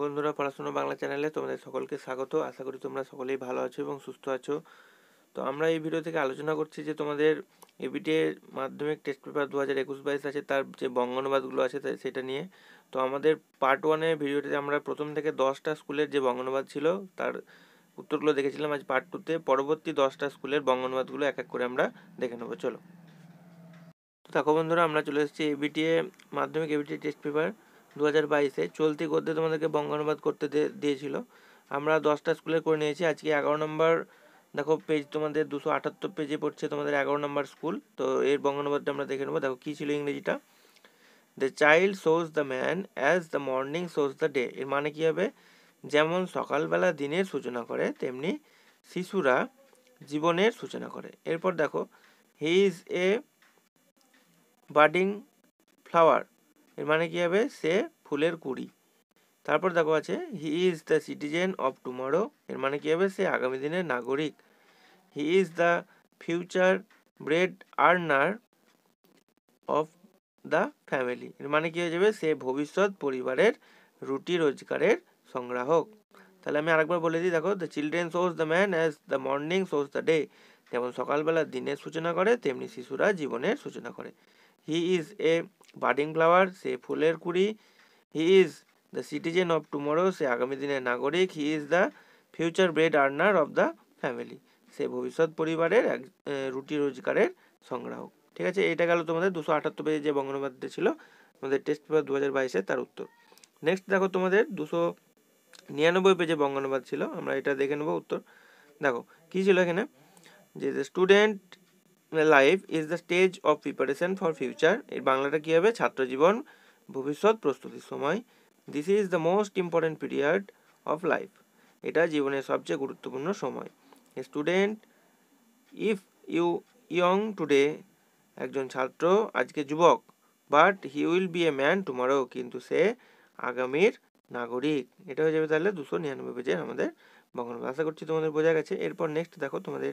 বন্ধুরা পড়াশোনা বাংলা চ্যানেলে তোমাদের সকলকে স্বাগত আশা করি তোমরা সকলেই ভালো আছো এবং সুস্থ আছো তো আমরা এই ভিডিও থেকে আলোচনা করছি যে তোমাদের এর মাধ্যমিক টেস্ট পেপার দু হাজার একুশ বাইশ আছে তার যে বঙ্গনবাদগুলো আছে সেটা নিয়ে তো আমাদের পার্ট ওয়ানে ভিডিওটিতে আমরা প্রথম থেকে দশটা স্কুলের যে বঙ্গনবাদ ছিল তার উত্তরগুলো দেখেছিলাম আজ পার্ট টুতে পরবর্তী দশটা স্কুলের বঙ্গনবাদগুলো এক এক করে আমরা দেখে নেবো চলো তো দেখো বন্ধুরা আমরা চলে এসেছি এবিটিএ মাধ্যমিক এবিটি টেস্ট পেপার দু হাজার বাইশে চলতি গদ্যে তোমাদেরকে বঙ্গানুবাদ করতে দিয়েছিল আমরা দশটা স্কুলে করে নিয়েছি আজকে এগারো নম্বর দেখো পেজ তোমাদের দুশো আটাত্তর পেজে পড়ছে তোমাদের এগারো নম্বর স্কুল তো এর বঙ্গানুবাদটা আমরা দেখে নেবো দেখো কী ছিল ইংরেজিটা the child shows the man as the morning shows the day এর মানে কী হবে যেমন সকালবেলা দিনের সূচনা করে তেমনি শিশুরা জীবনের সূচনা করে এরপর দেখো he is a budding flower এর মানে কী হবে সে ফুলের কুড়ি তারপর দেখো আছে he is the citizen of tomorrow এর মানে কী হবে সে আগামী দিনের নাগরিক he is the future bread earner of the family এর মানে কি হয়ে যাবে সে ভবিষ্যৎ পরিবারের রুটি রোজগারের সংগ্রাহক তাহলে আমি আরেকবার বলে দিই দেখো the children shows the man as the morning shows the day যেমন সকালবেলা দিনের সূচনা করে তেমনি শিশুরা জীবনের সূচনা করে he is a budding flower সে ফুলের কুড়ি he is the citizen of tomorrow সে আগামী দিনের নাগরিক he is the future bread earner of the family সে ভবিষ্যৎ পরিবারের এক রুটি রোজগারের সংগ্রাহক ঠিক আছে এটা গেল তোমাদের দুশো আটাত্তর পেজে যে বঙ্গবাদটা ছিল তোমাদের টেস্ট পেপার দু হাজার বাইশে তার উত্তর নেক্সট দেখো তোমাদের দুশো নিরানব্বই পেজে বঙ্গবাদ ছিল আমরা এটা দেখে নেবো উত্তর দেখো কী ছিল এখানে যে the student life is the stage of preparation for future এর বাংলাটা কী হবে ছাত্রজীবন ভবিষ্যৎ প্রস্তুতির সময় this is the most important period of life এটা জীবনের সবচেয়ে গুরুত্বপূর্ণ সময় student if you young today একজন ছাত্র আজকে যুবক but he will be a man tomorrow কিন্তু সে আগামীর নাগরিক এটা হয়ে যাবে তাহলে দুশো নিরানব্বই পেজের আমাদের বঙ্গনবন্ধু আশা করছি তোমাদের বোঝা গেছে এরপর নেক্সট দেখো তোমাদের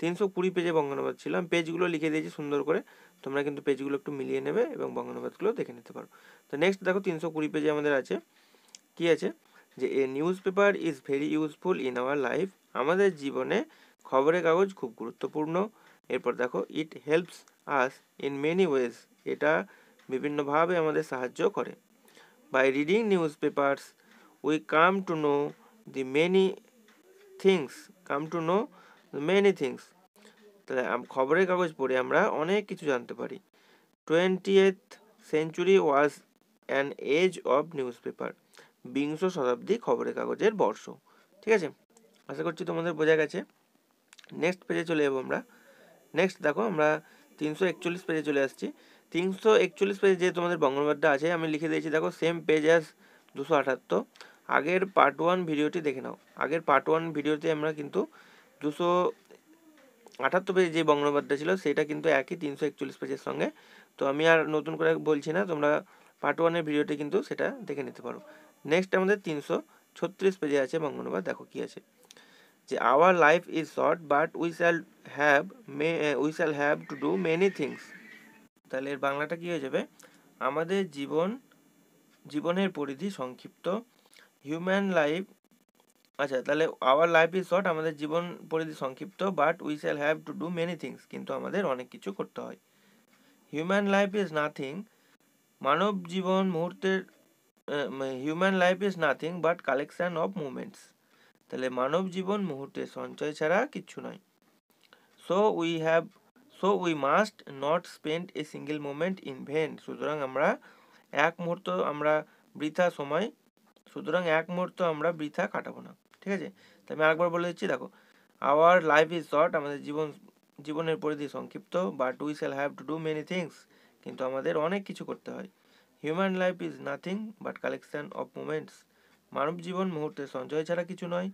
তিনশো কুড়ি পেজে বঙ্গানুবাদ ছিল আমি পেজগুলো লিখে দিয়েছি সুন্দর করে তোমরা কিন্তু পেজগুলো একটু মিলিয়ে নেবে এবং বঙ্গানুবাদগুলো দেখে নিতে পারো তো নেক্সট দেখো তিনশো কুড়ি পেজে আমাদের আছে কি আছে যে a newspaper is very useful in our life আমাদের জীবনে খবরের কাগজ খুব গুরুত্বপূর্ণ এরপর দেখো it helps us in many ways এটা বিভিন্নভাবে আমাদের সাহায্য করে by reading newspapers we come to know the many things come to know many things তাহলে খবরের কাগজ পড়ে আমরা অনেক কিছু জানতে পারি twenty eighth century was an age of newspaper বিংশ শতাব্দী খবরের কাগজের বর্ষ ঠিক আছে আশা করছি তোমাদের বোঝা গেছে নেক্সট পেজে চলে যাবো আমরা নেক্সট দেখো আমরা তিনশো একচল্লিশ পেজে চলে আসছি তিনশো একচল্লিশ পেজে যে তোমাদের বঙ্গলবারটা আছে আমি লিখে দিয়েছি দেখো সেম পেজ অ্যাস দুশো আটাত্তর আগের পার্ট ওয়ান ভিডিওটি দেখে নাও আগের পার্ট ওয়ান ভিডিওতে আমরা কিন্তু দুশো আঠাত্তর পেজে যে বঙ্গবাদটা ছিল সেটা কিন্তু একই তিনশো একচল্লিশ পেজের সঙ্গে তো আমি আর নতুন করে বলছি না তোমরা পার্ট ওয়ানের ভিডিওটি কিন্তু সেটা দেখে নিতে পারো নেক্সট আমাদের তিনশো ছত্রিশ পেজে আছে বঙ্গনোবাদ দেখো কী আছে যে our life is short but we shall have may we shall have to do many things তাহলে এর বাংলাটা কী হয়ে যাবে আমাদের জীবন জীবনের পরিধি সংক্ষিপ্ত হিউম্যান লাইফ আচ্ছা তাহলে আওয়ার লাইফ ইজ শর্ট আমাদের জীবন পরিধি সংক্ষিপ্ত but we shall have to do many things কিন্তু আমাদের অনেক কিছু করতে হয় হিউম্যান লাইফ ইজ নাথিং মানব জীবন মুহূর্তের human life is nothing but collection of moments তাহলে মানব জীবন মুহূর্তের সঞ্চয় ছাড়া কিচ্ছু নয় so we have so we must not spend a single moment in vain সুতরাং আমরা এক মুহূর্ত আমরা বৃথা সময় সুতরাং এক মুহূর্ত আমরা বৃথা কাটাবো না ঠিক আছে তো আমি আরেকবার বলে দিচ্ছি দেখো আওয়ার লাইফ ইজ শর্ট আমাদের জীবন জীবনের পরিধি সংক্ষিপ্ত but we shall have to do many things কিন্তু আমাদের অনেক কিছু করতে হয় human life is nothing but collection of moments মানব জীবন মুহূর্তের সঞ্চয় ছাড়া কিছু নয়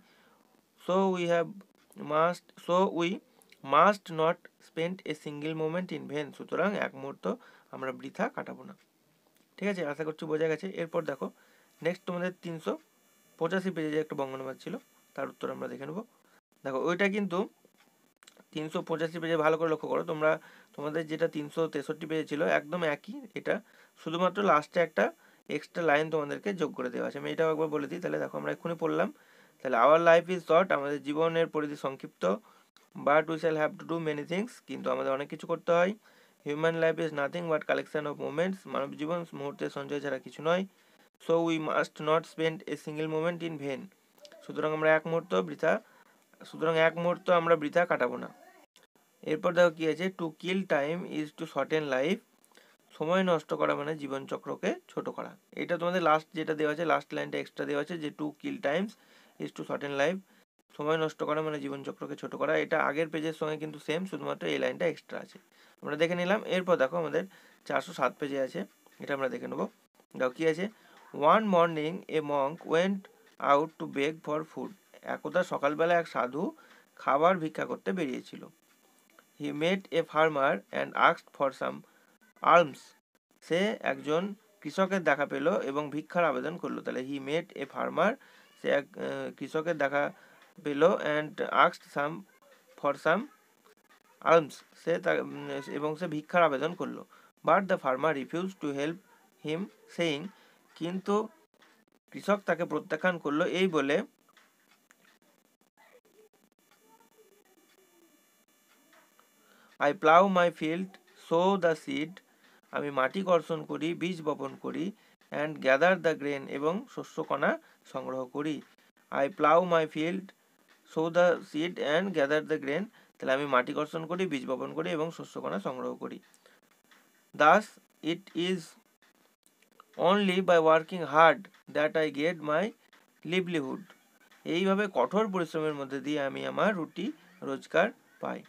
so we have must so we must not spend a single moment in vain সুতরাং এক মুহূর্ত আমরা বৃথা কাটাবো না ঠিক আছে আশা করছি বোঝা গেছে এরপর দেখো নেক্সট তোমাদের তিনশো পঁচাশি পেজে একটা বঙ্গানুবাদ ছিল তার উত্তর আমরা দেখে নেবো দেখো ওইটা কিন্তু তিনশো পঁচাশি পেজে ভালো করে লক্ষ্য করো তোমরা তোমাদের যেটা তিনশো তেষট্টি পেজে ছিল একদম একই এটা শুধুমাত্র লাস্টে একটা এক্সট্রা লাইন তোমাদেরকে যোগ করে দেওয়া আছে আমি এটাও একবার বলে দিই তাহলে দেখো আমরা এক্ষুনি পড়লাম তাহলে আওয়ার লাইফ ইজ শর্ট আমাদের জীবনের পরিধি সংক্ষিপ্ত but we shall have to do many things কিন্তু আমাদের অনেক কিছু করতে হয় human life is nothing but collection of movements মানব জীবন মুহূর্তে সঞ্চয় ছাড়া কিছু নয় so we must not spend a single moment in vain সুতরাং আমরা এক মুহূর্ত বৃথা সুতরাং এক মুহূর্ত আমরা বৃথা কাটাবো না এরপর দেখো কী আছে to kill time is to end life সময় নষ্ট করা মানে জীবনচক্রকে ছোট করা এটা তোমাদের লাস্ট যেটা দেওয়া আছে লাস্ট লাইনটা এক্সট্রা দেওয়া আছে যে to kill times is to end life সময় নষ্ট করা মানে জীবনচক্রকে ছোট করা এটা আগের পেজের সঙ্গে কিন্তু সেম শুধুমাত্র এই লাইনটা এক্সট্রা আছে আমরা দেখে নিলাম এরপর দেখো আমাদের চারশো সাত পেজে আছে এটা আমরা দেখে নেবো দেখো কী আছে one morning a monk went out to beg for food একদা সকালবেলা এক সাধু খাবার ভিক্ষা করতে বেরিয়েছিল he met a farmer and আক্সড ফর সাম আর্মস সে একজন কৃষকের দেখা পেল এবং ভিক্ষার আবেদন করলো তাহলে হি মেট এ ফার্মার সে এক কৃষকের দেখা পেল অ্যান্ড আক্সড সাম ফর সাম আর্মস সে এবং সে ভিক্ষার আবেদন করলো but the farmer refuse to help him saying কিন্তু কৃষক তাকে প্রত্যাখ্যান করলো এই বলে I plough my field sow the seed আমি মাটি কর্ষণ করি বীজ বপন করি অ্যান্ড গ্যাদার দ্য গ্রেন এবং শস্যকণা সংগ্রহ করি I plough my field sow the seed and gather the grain তাহলে আমি মাটি কর্ষণ করি বীজ বপন করি এবং শস্যকণা সংগ্রহ করি thus it is only by working hard that I get my livelihood এইভাবে কঠোর পরিশ্রমের মধ্যে দিয়ে আমি আমার রুটি রোজগার পাই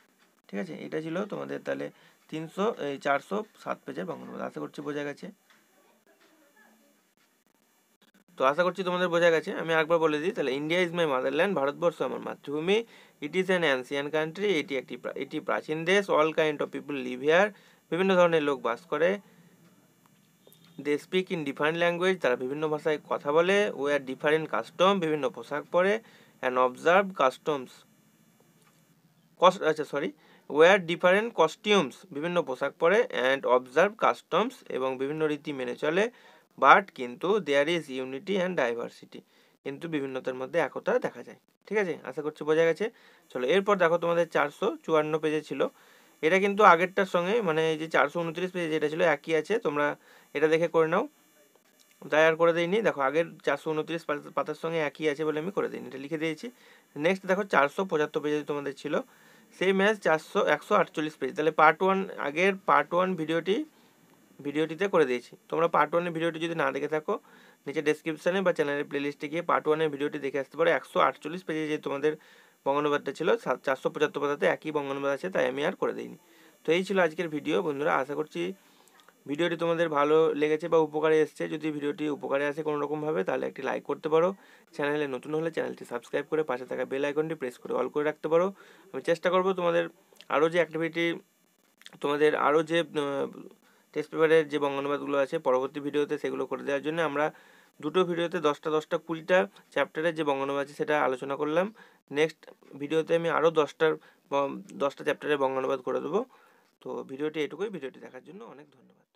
ঠিক আছে এটা ছিল তোমাদের তাহলে তিনশো এই চারশো সাত পেজের বঙ্গনুবাদ আশা করছি বোঝা গেছে তো আশা করছি তোমাদের বোঝা গেছে আমি একবার বলে দিই তাহলে India is my motherland Bharatvarsha আমার মাতৃভূমি it is an ancient country এটি একটি এটি প্রাচীন দেশ all kind of people live here বিভিন্ন ধরনের লোক বাস করে they speak in different language তারা বিভিন্ন ভাষায় কথা বলে ওয়ার ডিফারেন্ট কাস্টম বিভিন্ন পোশাক পরে অ্যান্ড অবজার্ভ কাস্টমস কস আচ্ছা সরি ওয়ার ডিফারেন্ট কস্টিউমস বিভিন্ন পোশাক পরে অ্যান্ড অবজার্ভ কাস্টমস এবং বিভিন্ন রীতি মেনে চলে বাট কিন্তু there is unity and diversity কিন্তু বিভিন্নতার মধ্যে একতা দেখা যায় ঠিক আছে আশা করছি বোঝা গেছে চলো এরপর দেখো তোমাদের চারশো চুয়ান্ন পেজে ছিল এটা কিন্তু আগেরটার সঙ্গে মানে এই যে চারশো উনত্রিশ পেজ যেটা ছিল একই আছে তোমরা এটা দেখে করে নাও তাই আর করে দিইনি দেখো আগের চারশো উনত্রিশ পাতার সঙ্গে একই আছে বলে আমি করে দিইনি এটা লিখে দিয়েছি নেক্সট দেখো চারশো পঁচাত্তর পেজে তোমাদের ছিল সেই ম্যাচ চারশো একশো আটচল্লিশ পেজ তাহলে পার্ট ওয়ান আগের পার্ট ওয়ান ভিডিওটি ভিডিওটিতে করে দিয়েছি তোমরা পার্ট ওয়ানের ভিডিওটি যদি না দেখে থাকো নিচে ডেসক্রিপশানে বা চ্যানেলের প্লেলিস্টে গিয়ে পার্ট ওয়ানের ভিডিওটি দেখে আসতে পারো একশো আটচল্লিশ পেজে যে তোমাদের বঙ্গানুবাদটা ছিল চারশো পঁচাত্তর পাতাতে একই বঙ্গানুবাদ আছে তাই আমি আর করে দিইনি তো এই ছিল আজকের ভিডিও বন্ধুরা আশা করছি ভিডিওটি তোমাদের ভালো লেগেছে বা উপকারে এসছে যদি ভিডিওটি উপকারে আসে কোনো রকমভাবে তাহলে একটি লাইক করতে পারো চ্যানেলে নতুন হলে চ্যানেলটি সাবস্ক্রাইব করে পাশে থাকা বেল আইকনটি প্রেস করে অল করে রাখতে পারো আমি চেষ্টা করব তোমাদের আরও যে অ্যাক্টিভিটি তোমাদের আরও যে টেস্ট পেপারের যে বঙ্গানুবাদগুলো আছে পরবর্তী ভিডিওতে সেগুলো করে দেওয়ার জন্য আমরা দুটো ভিডিওতে দশটা দশটা কুড়িটা চ্যাপ্টারে যে বঙ্গানুবাদ আছে সেটা আলোচনা করলাম নেক্সট ভিডিওতে আমি আরও দশটার দশটা চ্যাপ্টারে বঙ্গানুবাদ করে দেবো তো ভিডিওটি এটুকুই ভিডিওটি দেখার জন্য অনেক ধন্যবাদ